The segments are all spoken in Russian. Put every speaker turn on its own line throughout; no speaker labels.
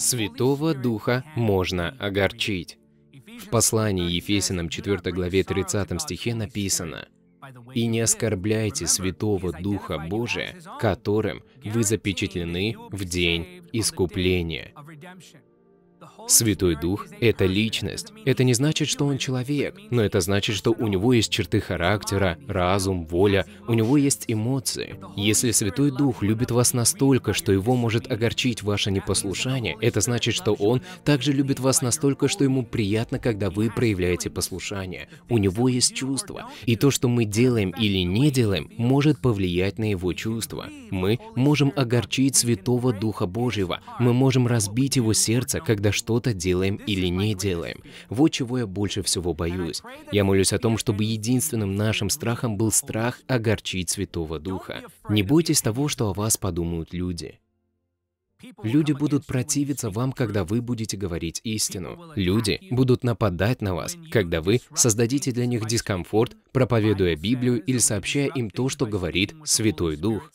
Святого Духа можно огорчить. В послании Ефесиным 4 главе 30 стихе написано, «И не оскорбляйте Святого Духа Божия, которым вы запечатлены в день искупления». Святой Дух — это личность. Это не значит, что он человек, но это значит, что у него есть черты характера, разум, воля, у него есть эмоции. Если Святой Дух любит вас настолько, что его может огорчить ваше непослушание, это значит, что он также любит вас настолько, что ему приятно, когда вы проявляете послушание. У него есть чувства, и то, что мы делаем или не делаем, может повлиять на его чувства. Мы можем огорчить Святого Духа Божьего, мы можем разбить его сердце, когда что-то делаем или не делаем. Вот чего я больше всего боюсь. Я молюсь о том, чтобы единственным нашим страхом был страх огорчить Святого Духа. Не бойтесь того, что о вас подумают люди. Люди будут противиться вам, когда вы будете говорить истину. Люди будут нападать на вас, когда вы создадите для них дискомфорт, проповедуя Библию или сообщая им то, что говорит Святой Дух.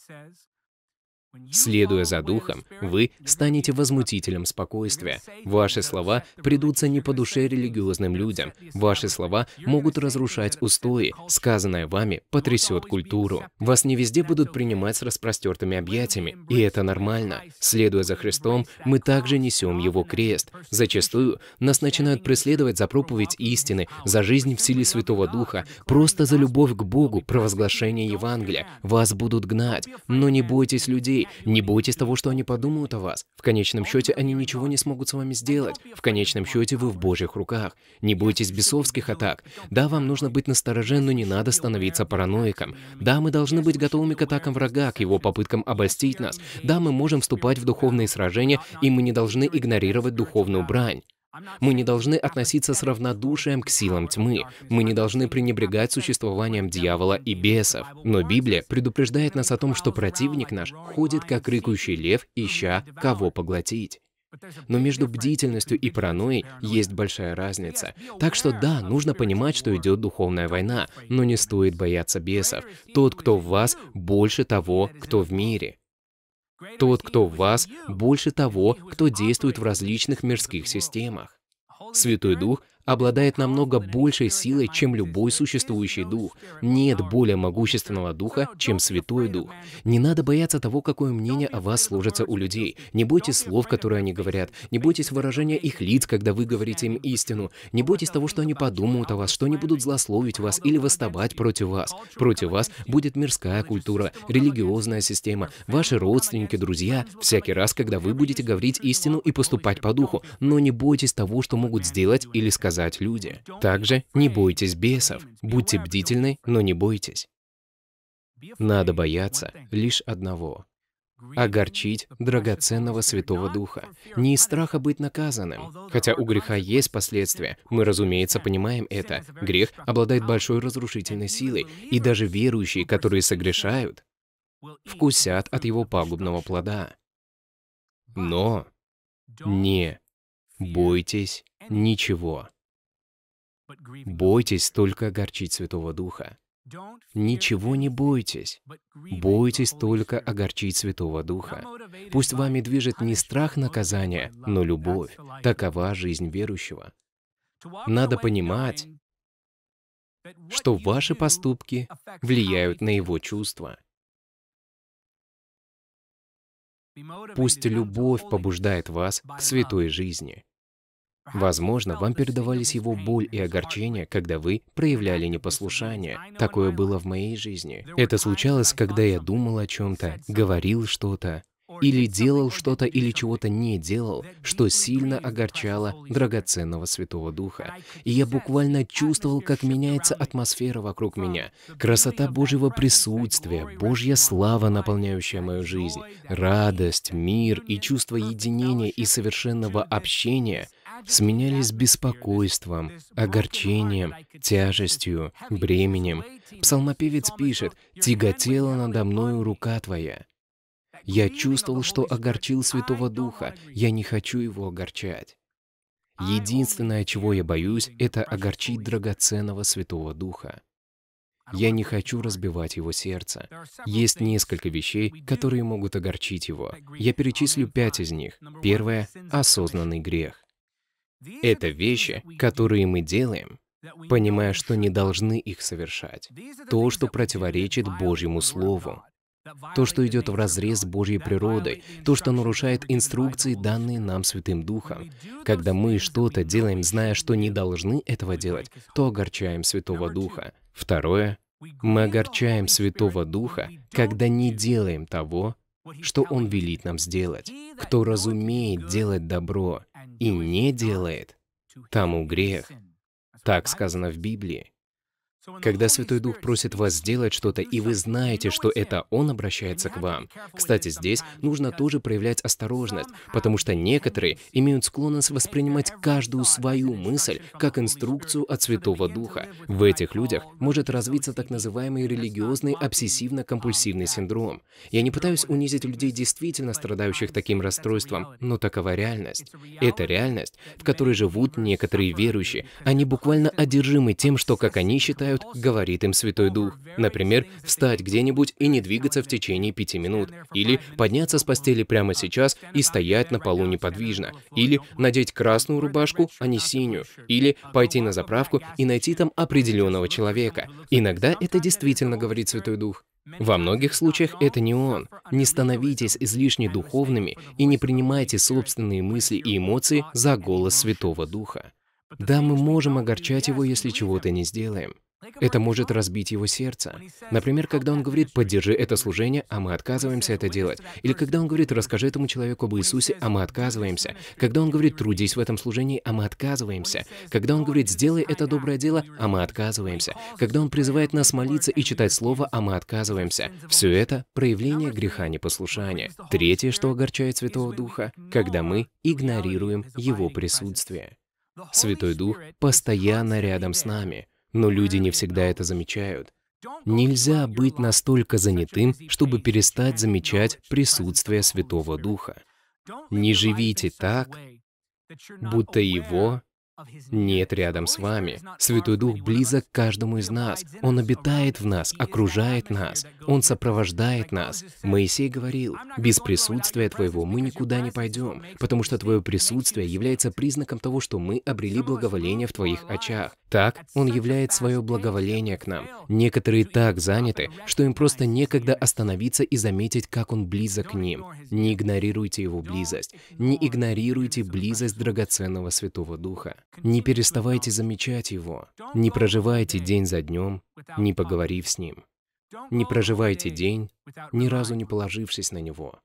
Следуя за Духом, вы станете возмутителем спокойствия. Ваши слова придутся не по душе религиозным людям. Ваши слова могут разрушать устои. Сказанное вами потрясет культуру. Вас не везде будут принимать с распростертыми объятиями. И это нормально. Следуя за Христом, мы также несем Его крест. Зачастую нас начинают преследовать за проповедь истины, за жизнь в силе Святого Духа, просто за любовь к Богу, провозглашение Евангелия. Вас будут гнать. Но не бойтесь людей, не бойтесь того, что они подумают о вас. В конечном счете, они ничего не смогут с вами сделать. В конечном счете, вы в Божьих руках. Не бойтесь бесовских атак. Да, вам нужно быть настороже, но не надо становиться параноиком. Да, мы должны быть готовыми к атакам врага, к его попыткам обостить нас. Да, мы можем вступать в духовные сражения, и мы не должны игнорировать духовную брань. Мы не должны относиться с равнодушием к силам тьмы. Мы не должны пренебрегать существованием дьявола и бесов. Но Библия предупреждает нас о том, что противник наш ходит как рыкающий лев, ища кого поглотить. Но между бдительностью и паранойей есть большая разница. Так что да, нужно понимать, что идет духовная война, но не стоит бояться бесов. Тот, кто в вас, больше того, кто в мире. Тот, кто в вас, больше того, кто действует в различных мирских системах. Святой Дух обладает намного большей силой, чем любой существующий дух. Нет более могущественного духа, чем Святой Дух. Не надо бояться того, какое мнение о вас сложится у людей. Не бойтесь слов, которые они говорят. Не бойтесь выражения их лиц, когда вы говорите им истину. Не бойтесь того, что они подумают о вас, что они будут злословить вас или восставать против вас. Против вас будет мирская культура, религиозная система, ваши родственники, друзья, всякий раз, когда вы будете говорить истину и поступать по духу. Но не бойтесь того, что могут сделать или сказать сказать люди. Также не бойтесь бесов. Будьте бдительны, но не бойтесь. Надо бояться лишь одного огорчить драгоценного Святого Духа. Не из страха быть наказанным. Хотя у греха есть последствия, мы, разумеется, понимаем это. Грех обладает большой разрушительной силой, и даже верующие, которые согрешают, вкусят от его пагубного плода. Но не бойтесь ничего. Бойтесь только огорчить Святого Духа. Ничего не бойтесь. Бойтесь только огорчить Святого Духа. Пусть вами движет не страх наказания, но любовь. Такова жизнь верующего. Надо понимать, что ваши поступки влияют на его чувства. Пусть любовь побуждает вас к святой жизни. Возможно, вам передавались его боль и огорчение, когда вы проявляли непослушание. Такое было в моей жизни. Это случалось, когда я думал о чем-то, говорил что-то, или делал что-то, или чего-то не делал, что сильно огорчало драгоценного Святого Духа. И я буквально чувствовал, как меняется атмосфера вокруг меня. Красота Божьего присутствия, Божья слава, наполняющая мою жизнь, радость, мир и чувство единения и совершенного общения — сменялись беспокойством, огорчением, тяжестью, бременем. Псалмопевец пишет, «Тяготела надо мною рука твоя». Я чувствовал, что огорчил Святого Духа. Я не хочу его огорчать. Единственное, чего я боюсь, это огорчить драгоценного Святого Духа. Я не хочу разбивать его сердце. Есть несколько вещей, которые могут огорчить его. Я перечислю пять из них. Первое — осознанный грех. Это вещи, которые мы делаем, понимая, что не должны их совершать. То, что противоречит Божьему Слову. То, что идет в разрез с Божьей природой, то, что нарушает инструкции, данные нам Святым Духом. Когда мы что-то делаем, зная, что не должны этого делать, то огорчаем Святого Духа. Второе. Мы огорчаем Святого Духа, когда не делаем того, что Он велит нам сделать. Кто разумеет делать добро и не делает, тому грех. Так сказано в Библии. Когда Святой Дух просит вас сделать что-то, и вы знаете, что это Он обращается к вам. Кстати, здесь нужно тоже проявлять осторожность, потому что некоторые имеют склонность воспринимать каждую свою мысль как инструкцию от Святого Духа. В этих людях может развиться так называемый религиозный обсессивно-компульсивный синдром. Я не пытаюсь унизить людей, действительно страдающих таким расстройством, но такова реальность. Это реальность, в которой живут некоторые верующие. Они буквально одержимы тем, что, как они считают, мешают, говорит им Святой Дух. Например, встать где-нибудь и не двигаться в течение пяти минут. Или подняться с постели прямо сейчас и стоять на полу неподвижно. Или надеть красную рубашку, а не синюю. Или пойти на заправку и найти там определенного человека. Иногда это действительно говорит Святой Дух. Во многих случаях это не он. Не становитесь излишне духовными и не принимайте собственные мысли и эмоции за голос Святого Духа. Да, мы можем огорчать его, если чего-то не сделаем. Это может разбить его сердце. Например, когда он говорит «поддержи это служение», а мы отказываемся это делать. Или когда он говорит «расскажи этому человеку об Иисусе», а мы отказываемся. Когда он говорит «трудись в этом служении», а мы отказываемся. Когда он говорит «сделай это доброе дело», а мы отказываемся. Когда он призывает нас молиться и читать Слово, а мы отказываемся. Все это — проявление греха непослушания. Третье, что огорчает Святого Духа, когда мы игнорируем Его присутствие. Святой Дух постоянно рядом с нами — но люди не всегда это замечают. Нельзя быть настолько занятым, чтобы перестать замечать присутствие Святого Духа. Не живите так, будто Его нет рядом с вами. Святой Дух близок к каждому из нас. Он обитает в нас, окружает нас. Он сопровождает нас. Моисей говорил, без присутствия Твоего мы никуда не пойдем, потому что Твое присутствие является признаком того, что мы обрели благоволение в Твоих очах. Так Он являет свое благоволение к нам. Некоторые так заняты, что им просто некогда остановиться и заметить, как Он близок к ним. Не игнорируйте Его близость. Не игнорируйте близость драгоценного Святого Духа. Не переставайте замечать его. Не проживайте день за днем, не поговорив с ним. Не проживайте день, ни разу не положившись на него.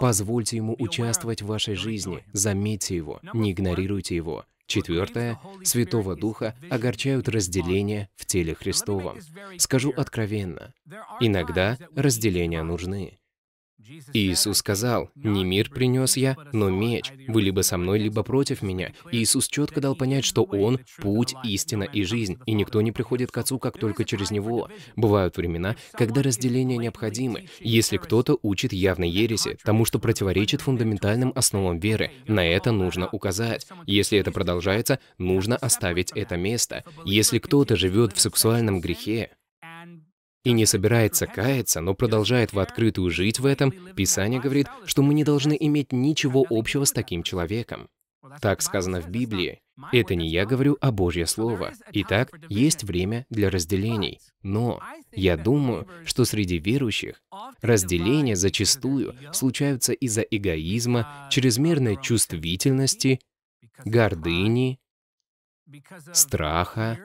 Позвольте ему участвовать в вашей жизни, заметьте его, не игнорируйте его. Четвертое. Святого Духа огорчают разделения в теле Христовом. Скажу откровенно, иногда разделения нужны. Иисус сказал, «Не мир принес я, но меч. Вы либо со мной, либо против меня». Иисус четко дал понять, что Он – путь, истина и жизнь, и никто не приходит к Отцу, как только через Него. Бывают времена, когда разделения необходимы. Если кто-то учит явной ереси, тому, что противоречит фундаментальным основам веры, на это нужно указать. Если это продолжается, нужно оставить это место. Если кто-то живет в сексуальном грехе, и не собирается каяться, но продолжает в открытую жить в этом, Писание говорит, что мы не должны иметь ничего общего с таким человеком. Так сказано в Библии. Это не я говорю, а Божье Слово. Итак, есть время для разделений. Но я думаю, что среди верующих разделения зачастую случаются из-за эгоизма, чрезмерной чувствительности, гордыни, страха,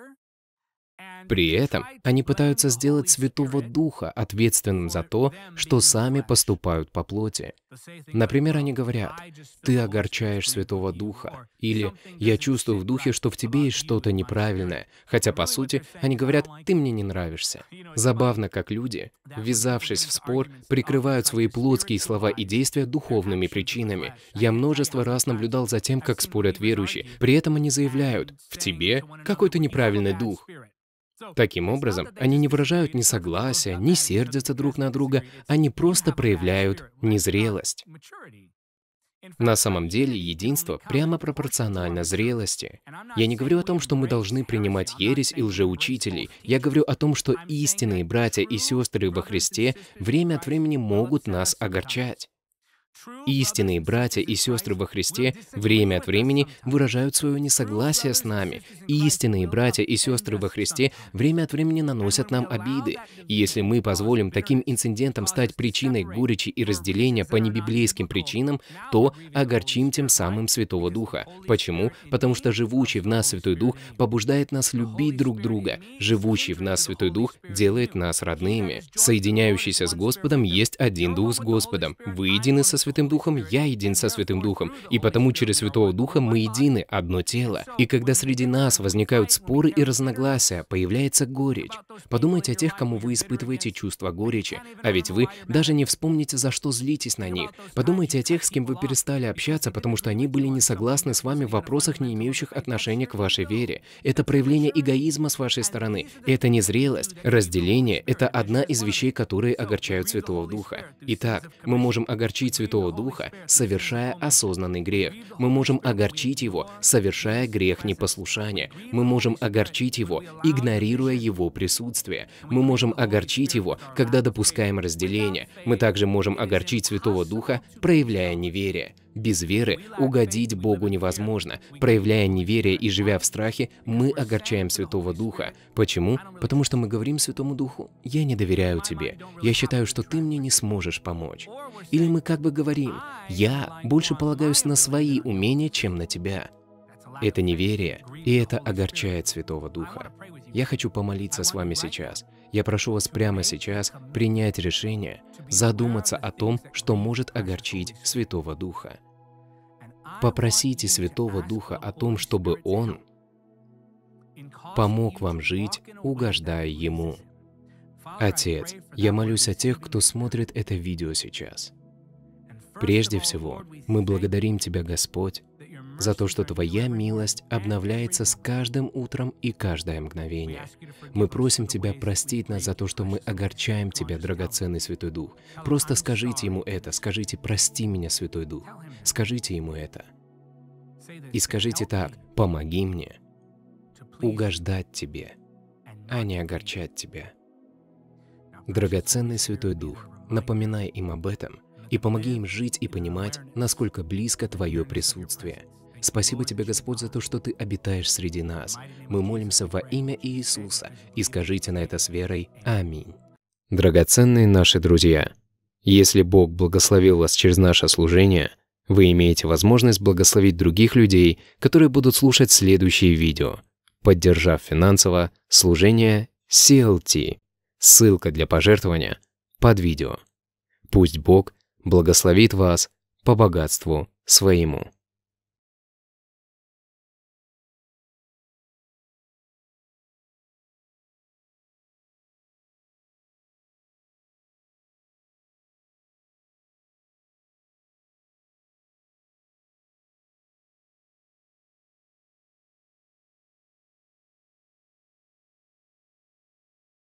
при этом они пытаются сделать Святого Духа ответственным за то, что сами поступают по плоти. Например, они говорят, «Ты огорчаешь Святого Духа», или «Я чувствую в Духе, что в тебе есть что-то неправильное», хотя, по сути, они говорят, «Ты мне не нравишься». Забавно, как люди, ввязавшись в спор, прикрывают свои плотские слова и действия духовными причинами. Я множество раз наблюдал за тем, как спорят верующие, при этом они заявляют, «В тебе какой-то неправильный дух». Таким образом, они не выражают ни согласия, не сердятся друг на друга, они просто проявляют незрелость. На самом деле, единство прямо пропорционально зрелости. Я не говорю о том, что мы должны принимать ересь и лжеучителей. Я говорю о том, что истинные братья и сестры во Христе время от времени могут нас огорчать. Истинные братья и сестры во Христе время от времени выражают свое несогласие с нами. Истинные братья и сестры во Христе время от времени наносят нам обиды. И если мы позволим таким инцидентам стать причиной горечи и разделения по небиблейским причинам, то огорчим тем самым Святого Духа. Почему? Потому что живущий в нас Святой Дух побуждает нас любить друг друга. Живущий в нас Святой Дух делает нас родными. Соединяющийся с Господом есть один Дух с Господом. Вы со Святым Святым Духом, я един со Святым Духом, и потому через Святого Духа мы едины, одно тело. И когда среди нас возникают споры и разногласия, появляется горечь. Подумайте о тех, кому вы испытываете чувство горечи, а ведь вы даже не вспомните, за что злитесь на них. Подумайте о тех, с кем вы перестали общаться, потому что они были не согласны с вами в вопросах, не имеющих отношения к вашей вере. Это проявление эгоизма с вашей стороны, это незрелость, разделение — это одна из вещей, которые огорчают Святого Духа. Итак, мы можем огорчить Святого Святого Духа, совершая осознанный грех. Мы можем огорчить его, совершая грех непослушания. Мы можем огорчить его, игнорируя его присутствие. Мы можем огорчить его, когда допускаем разделение. Мы также можем огорчить Святого Духа, проявляя неверие. Без веры угодить Богу невозможно. Проявляя неверие и живя в страхе, мы огорчаем Святого Духа. Почему? Потому что мы говорим Святому Духу, «Я не доверяю тебе, я считаю, что ты мне не сможешь помочь». Или мы как бы говорим, «Я больше полагаюсь на свои умения, чем на тебя». Это неверие, и это огорчает Святого Духа. Я хочу помолиться с вами сейчас. Я прошу вас прямо сейчас принять решение, задуматься о том, что может огорчить Святого Духа. Попросите Святого Духа о том, чтобы Он помог вам жить, угождая Ему. Отец, я молюсь о тех, кто смотрит это видео сейчас. Прежде всего, мы благодарим Тебя, Господь, за то, что Твоя милость обновляется с каждым утром и каждое мгновение. Мы просим Тебя простить нас за то, что мы огорчаем Тебя, драгоценный Святой Дух. Просто скажите Ему это, скажите «Прости меня, Святой Дух». Скажите Ему это. И скажите так «Помоги мне угождать Тебе, а не огорчать Тебя». Драгоценный Святой Дух, напоминай им об этом – и помоги им жить и понимать, насколько близко Твое присутствие, Спасибо тебе, Господь, за то, что ты обитаешь среди нас. Мы молимся во имя Иисуса, и скажите на это с верой «Аминь». Драгоценные наши друзья, если Бог благословил вас через наше служение, вы имеете возможность благословить других людей, которые будут слушать следующие видео, поддержав финансово служение CLT. Ссылка для пожертвования под видео. Пусть Бог благословит вас по богатству своему.